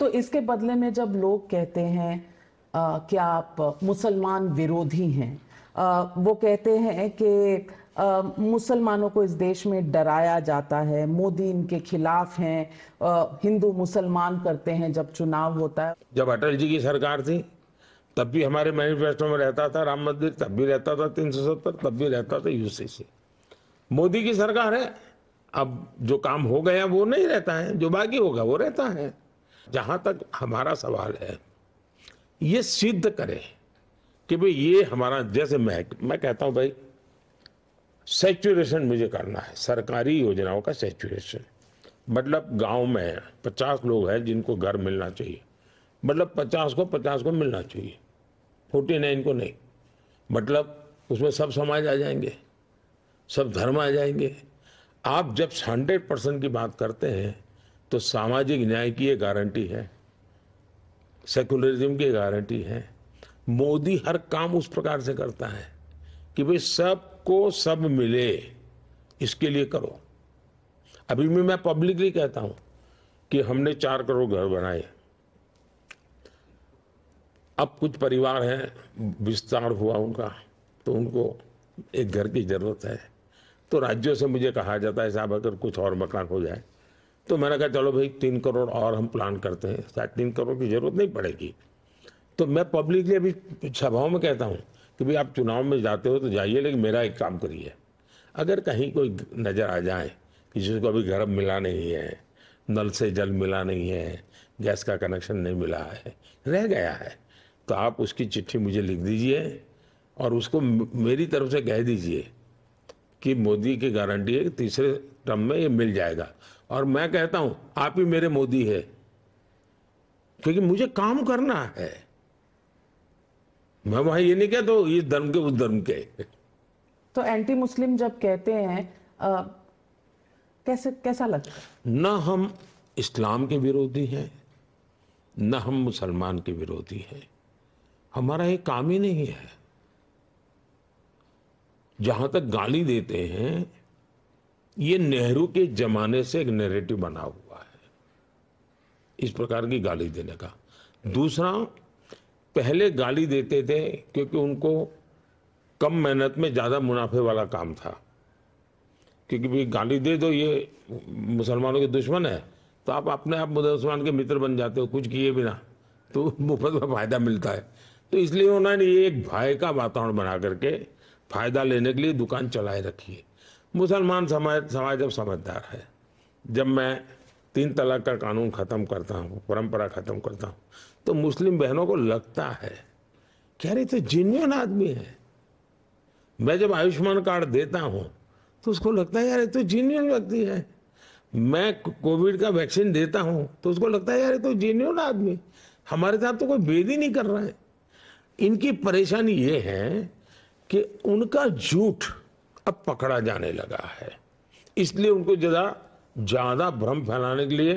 तो इसके बदले में जब लोग कहते हैं क्या कि आप मुसलमान विरोधी हैं आ, वो कहते हैं कि मुसलमानों को इस देश में डराया जाता है मोदी इनके खिलाफ हैं हिंदू मुसलमान करते हैं जब चुनाव होता है जब अटल जी की सरकार थी तब भी हमारे मैनिफेस्टो में रहता था राम मंदिर तब भी रहता था तीन सौ सत्तर तब भी रहता था यूसीसी मोदी की सरकार है अब जो काम हो गया वो नहीं रहता है जो बाकी होगा वो रहता है जहां तक हमारा सवाल है ये सिद्ध करें कि भाई ये हमारा जैसे मैं मैं कहता हूं भाई सेचुरेशन मुझे करना है सरकारी योजनाओं का सेचुरेशन मतलब गांव में पचास लोग हैं जिनको घर मिलना चाहिए मतलब पचास को पचास को मिलना चाहिए फोर्टी नाइन को नहीं मतलब उसमें सब समाज आ जाएंगे सब धर्म आ जाएंगे आप जब हंड्रेड परसेंट की बात करते हैं तो सामाजिक न्याय की ये गारंटी है सेकुलरिज्म की गारंटी है मोदी हर काम उस प्रकार से करता है कि भाई सबको सब मिले इसके लिए करो अभी भी मैं पब्लिकली कहता हूं कि हमने चार करोड़ घर बनाए अब कुछ परिवार हैं विस्तार हुआ उनका तो उनको एक घर की जरूरत है तो राज्यों से मुझे कहा जाता है साहब अगर कुछ और मकान हो जाए तो मैंने कहा चलो भाई तीन करोड़ और हम प्लान करते हैं शायद तीन करोड़ की ज़रूरत नहीं पड़ेगी तो मैं पब्लिकली अभी सभाओं में कहता हूँ कि भाई आप चुनाव में जाते हो तो जाइए लेकिन मेरा एक काम करिए अगर कहीं कोई नज़र आ जाए किसी को अभी घर मिला नहीं है नल से जल मिला नहीं है गैस का कनेक्शन नहीं मिला है रह गया है तो आप उसकी चिट्ठी मुझे लिख दीजिए और उसको मेरी तरफ से कह दीजिए कि मोदी की गारंटी है कि तीसरे टर्म में ये मिल जाएगा और मैं कहता हूं आप ही मेरे मोदी है क्योंकि मुझे काम करना है मैं वहां ये नहीं कहता तो इस धर्म के उस धर्म के तो एंटी मुस्लिम जब कहते हैं आ, कैसे कैसा लगता न हम इस्लाम के विरोधी हैं ना हम मुसलमान के विरोधी हैं हमारा ये काम ही नहीं है जहां तक गाली देते हैं ये नेहरू के जमाने से एक नेरेटिव बना हुआ है इस प्रकार की गाली देने का दूसरा पहले गाली देते थे क्योंकि उनको कम मेहनत में ज़्यादा मुनाफे वाला काम था क्योंकि भाई गाली दे दो ये मुसलमानों के दुश्मन है तो आप अपने आप मुसलमान के मित्र बन जाते हो कुछ किए बिना तो मुफ्त में फ़ायदा मिलता है तो इसलिए उन्होंने ये एक भय का वातावरण बना करके फ़ायदा लेने के लिए दुकान चलाए रखी है मुसलमान समाज समाज जब समझदार है जब मैं तीन तलाक का कानून ख़त्म करता हूँ परंपरा ख़त्म करता हूँ तो मुस्लिम बहनों को लगता है क्या रही तो जिन्यून आदमी है मैं जब आयुष्मान कार्ड देता हूँ तो उसको लगता है यार ये तो जीन्यून व्यक्ति है मैं कोविड का वैक्सीन देता हूँ तो उसको लगता है यार ये तो जीन्यून आदमी हमारे साथ तो कोई भेद ही नहीं कर रहा है इनकी परेशानी ये है कि उनका झूठ अब पकड़ा जाने लगा है इसलिए उनको ज़रा ज़्यादा भ्रम फैलाने के लिए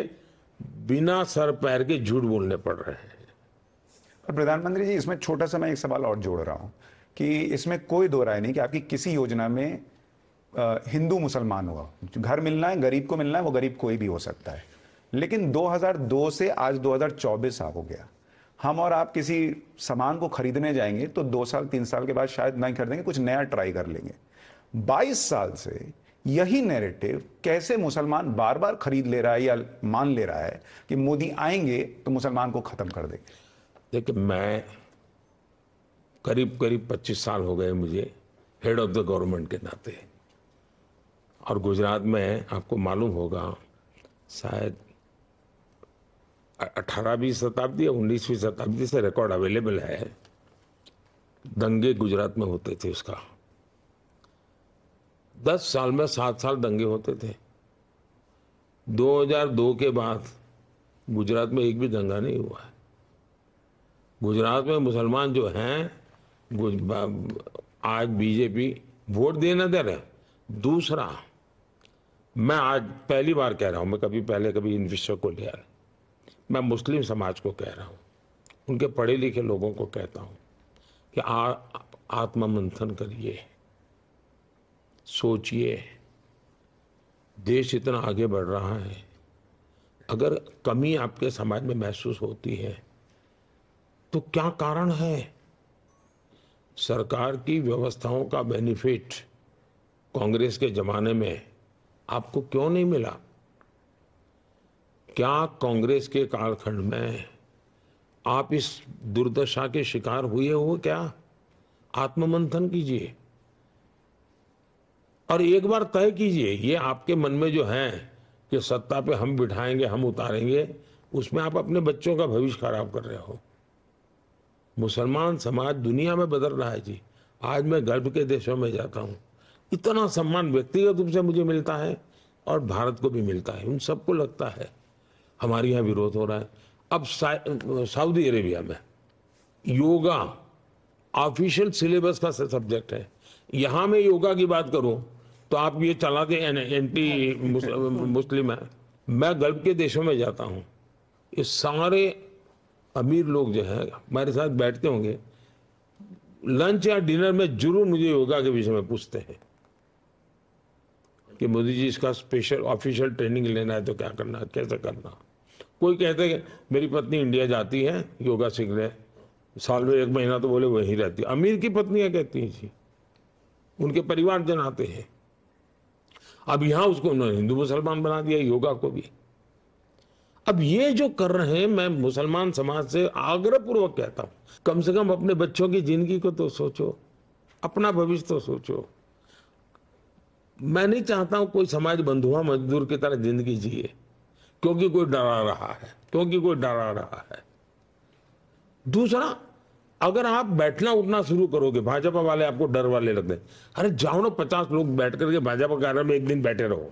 बिना सर पैर के झूठ बोलने पड़ रहे हैं और प्रधानमंत्री जी इसमें छोटा सा मैं एक सवाल और जोड़ रहा हूं कि इसमें कोई दो राय नहीं कि आपकी किसी योजना में हिंदू मुसलमान हुआ घर मिलना है गरीब को मिलना है वो गरीब कोई भी हो सकता है लेकिन 2002 से आज 2024 हो गया हम और आप किसी सामान को खरीदने जाएंगे तो दो साल तीन साल के बाद शायद नहीं खरीदेंगे कुछ नया ट्राई कर लेंगे 22 साल से यही नैरेटिव कैसे मुसलमान बार बार खरीद ले रहा है या मान ले रहा है कि मोदी आएंगे तो मुसलमान को ख़त्म कर देंगे देखिए मैं करीब करीब 25 साल हो गए मुझे हेड ऑफ द गवर्नमेंट के नाते और गुजरात में आपको मालूम होगा शायद अठारहवीं शताब्दी या उन्नीसवीं शताब्दी से रिकॉर्ड अवेलेबल है दंगे गुजरात में होते थे उसका दस साल में सात साल दंगे होते थे 2002 के बाद गुजरात में एक भी दंगा नहीं हुआ है गुजरात में मुसलमान जो हैं आज बीजेपी वोट देना दे रहे दूसरा मैं आज पहली बार कह रहा हूं मैं कभी पहले कभी इन विषयों को ले रहा मैं मुस्लिम समाज को कह रहा हूं उनके पढ़े लिखे लोगों को कहता हूं कि आत्ममंथन करिए सोचिए देश इतना आगे बढ़ रहा है अगर कमी आपके समाज में महसूस होती है तो क्या कारण है सरकार की व्यवस्थाओं का बेनिफिट कांग्रेस के जमाने में आपको क्यों नहीं मिला क्या कांग्रेस के कालखंड में आप इस दुर्दशा के शिकार हुए हो क्या आत्ममंथन कीजिए और एक बार तय कीजिए ये आपके मन में जो है कि सत्ता पे हम बिठाएंगे हम उतारेंगे उसमें आप अपने बच्चों का भविष्य खराब कर रहे हो मुसलमान समाज दुनिया में बदल रहा है जी आज मैं गर्भ के देशों में जाता हूँ इतना सम्मान व्यक्तिगत रूप से मुझे मिलता है और भारत को भी मिलता है उन सबको लगता है हमारे यहाँ विरोध हो रहा है अब सऊदी अरेबिया में योगा ऑफिशियल सिलेबस का सब्जेक्ट है यहाँ मैं योगा की बात करूँ तो आप ये चला के एंटी हाँ। मुस्लिम है मैं गल्फ के देशों में जाता हूँ ये सारे अमीर लोग जो है हमारे साथ बैठते होंगे लंच या डिनर में जरूर मुझे योगा के विषय में पूछते हैं कि मोदी जी इसका स्पेशल ऑफिशियल ट्रेनिंग लेना है तो क्या करना कैसे करना कोई कहते हैं मेरी पत्नी इंडिया जाती है योगा सीख रहे साल में एक महीना तो बोले वहीं रहती है अमीर की पत्नियाँ कहती हैं जी उनके परिवार जन आते हैं अब यहां उसको उन्होंने हिंदू मुसलमान बना दिया योगा को भी अब ये जो कर रहे हैं मैं मुसलमान समाज से आग्रह पूर्वक कहता हूं कम से कम अपने बच्चों की जिंदगी को तो सोचो अपना भविष्य तो सोचो मैं नहीं चाहता हूं कोई समाज बंधुआ मजदूर की तरह जिंदगी जिए क्योंकि कोई डरा रहा है क्योंकि कोई डरा रहा है दूसरा अगर आप बैठना उठना शुरू करोगे भाजपा वाले आपको डर वाले लगते हैं अरे जाओ ना पचास लोग बैठ करके भाजपा कार्यालय में एक दिन बैठे रहो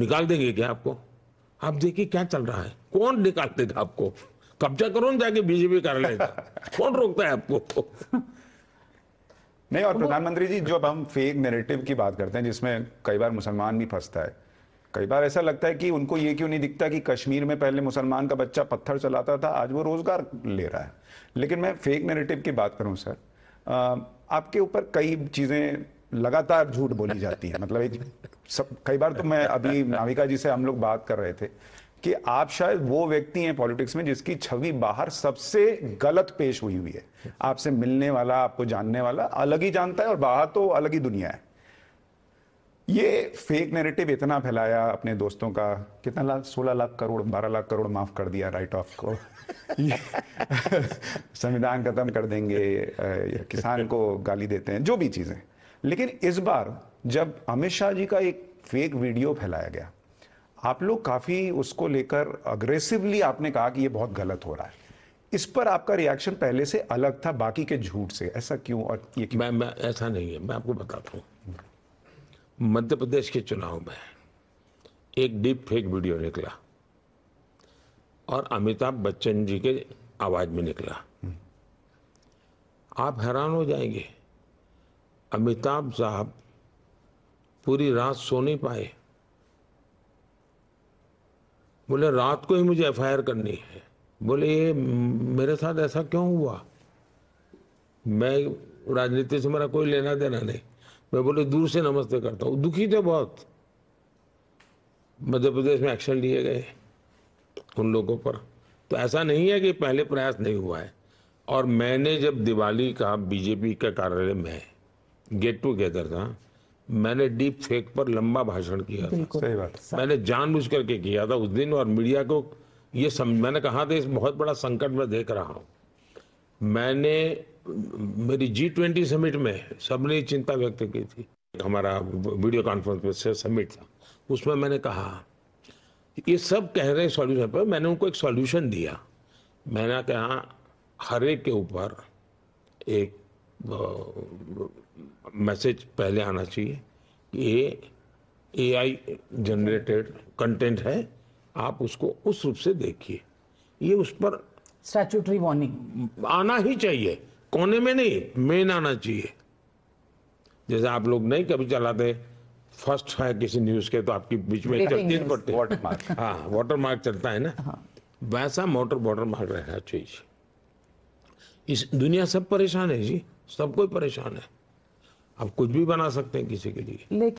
निकाल देंगे क्या आपको आप देखिए क्या चल रहा है कौन निकाल देगा आपको कब्जा करो ना जाके बीजेपी कार्यालय कौन रोकता है आपको नहीं और प्रधानमंत्री जी जब हम फेक नैरेटिव की बात करते हैं जिसमें कई बार मुसलमान भी फंसता है कई बार ऐसा लगता है कि उनको ये क्यों नहीं दिखता कि कश्मीर में पहले मुसलमान का बच्चा पत्थर चलाता था आज वो रोज़गार ले रहा है लेकिन मैं फेक नेरेटिव की बात करूं सर आपके ऊपर कई चीज़ें लगातार झूठ बोली जाती है मतलब एक सब कई बार तो मैं अभी नाविका जी से हम लोग बात कर रहे थे कि आप शायद वो व्यक्ति हैं पॉलिटिक्स में जिसकी छवि बाहर सबसे गलत पेश हुई हुई है आपसे मिलने वाला आपको जानने वाला अलग ही जानता है और बाहर तो अलग ही दुनिया है ये फेक नैरेटिव इतना फैलाया अपने दोस्तों का कितना लाख सोलह लाख करोड़ बारह लाख करोड़ माफ कर दिया राइट ऑफ को संविधान खत्म कर देंगे किसान को गाली देते हैं जो भी चीजें लेकिन इस बार जब अमित शाह जी का एक फेक वीडियो फैलाया गया आप लोग काफी उसको लेकर अग्रेसिवली आपने कहा कि ये बहुत गलत हो रहा है इस पर आपका रिएक्शन पहले से अलग था बाकी के झूठ से ऐसा क्यों और ये क्यों? मैं मैं ऐसा नहीं है मैं आपको बताता हूँ मध्य प्रदेश के चुनाव में एक डीप फेक वीडियो निकला और अमिताभ बच्चन जी के आवाज में निकला आप हैरान हो जाएंगे अमिताभ साहब पूरी रात सो नहीं पाए बोले रात को ही मुझे एफआईआर करनी है बोले ये मेरे साथ ऐसा क्यों हुआ मैं राजनीति से मेरा कोई लेना देना नहीं मैं बोले दूर से नमस्ते करता हूँ दुखी थे बहुत मध्य प्रदेश में एक्शन लिए गए उन लोगों पर तो ऐसा नहीं है कि पहले प्रयास नहीं हुआ है और मैंने जब दिवाली का बीजेपी के कार्यालय में गेट टूगेदर था मैंने डीप फेक पर लंबा भाषण किया था सही बात मैंने जानबूझ करके किया था उस दिन और मीडिया को ये सम मैंने कहा था इस बहुत बड़ा संकट में देख रहा हूँ मैंने मेरी जी ट्वेंटी समिट में सबने चिंता व्यक्त की थी हमारा वीडियो कॉन्फ्रेंस में समिट था उसमें मैंने कहा ये सब कह रहे हैं सॉल्यूशन पर मैंने उनको एक सॉल्यूशन दिया मैंने कहा हर एक के ऊपर एक मैसेज पहले आना चाहिए कि ये ए आई जनरेटेड कंटेंट है आप उसको उस रूप से देखिए ये उस पर स्टैचूटरी वार्निंग आना ही चाहिए कोने में नहीं मेन आना चाहिए जैसे आप लोग नहीं कभी चलाते फर्स्ट है किसी न्यूज के तो आपकी बीच में चलती पड़ती वाटर हाँ वाटर मार्क चलता है ना हाँ। वैसा मोटर वाटर मार्क रहना चाहिए इस दुनिया सब परेशान है जी सब कोई परेशान है आप कुछ भी बना सकते हैं किसी के लिए